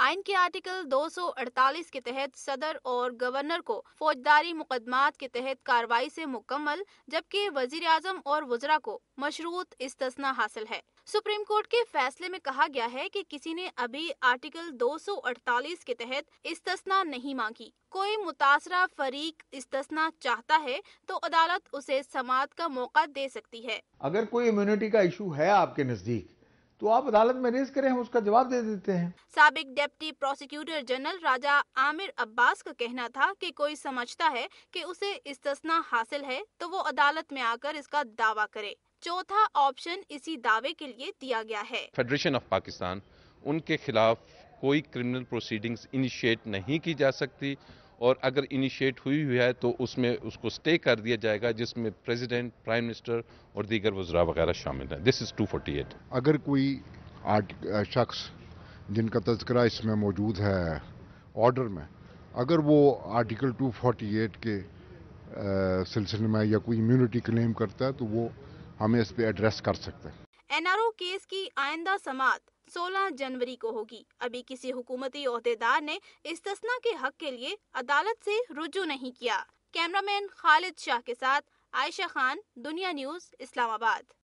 आइन के आर्टिकल 248 के तहत सदर और गवर्नर को फौजदारी मुकदमात के तहत कार्रवाई से मुकम्मल जबकि वजीर आजम और वजरा को मशरूत इस्तना हासिल है सुप्रीम कोर्ट के फैसले में कहा गया है कि किसी ने अभी आर्टिकल 248 के तहत इस्तना नहीं मांगी कोई मुतासरा फरीक इस्तना चाहता है तो अदालत उसे समात का मौका दे सकती है अगर कोई इम्यूनिटी का इशू है आपके नजदीक तो आप अदालत में रेस करें हम उसका जवाब दे देते हैं सबक deputy prosecutor general Raja Amir Abbas का कहना था कि कोई समझता है कि उसे इस्तना हासिल है तो वो अदालत में आकर इसका दावा करे चौथा ऑप्शन इसी दावे के लिए दिया गया है फेडरेशन ऑफ पाकिस्तान उनके खिलाफ कोई क्रिमिनल प्रोसीडिंग्स इनिशिएट नहीं की जा सकती और अगर इनिशिएट हुई हुई है तो उसमें उसको स्टे कर दिया जाएगा जिसमें प्रेसिडेंट प्राइम मिनिस्टर और दीगर वजरा वगैरह शामिल हैं दिस इज़ 248 अगर कोई शख्स जिनका तस्करा इसमें मौजूद है ऑर्डर में अगर वो आर्टिकल 248 के सिलसिले में या कोई इम्यूनिटी क्लेम करता है तो वो हमें इस पर एड्रेस कर सकते हैं एनआरओ केस की आइंदा समात 16 जनवरी को होगी अभी किसी हुकूमती अहदेदार ने इस्तना के हक के लिए अदालत से रुजू नहीं किया कैमरामैन खालिद शाह के साथ आयशा खान दुनिया न्यूज इस्लामाबाद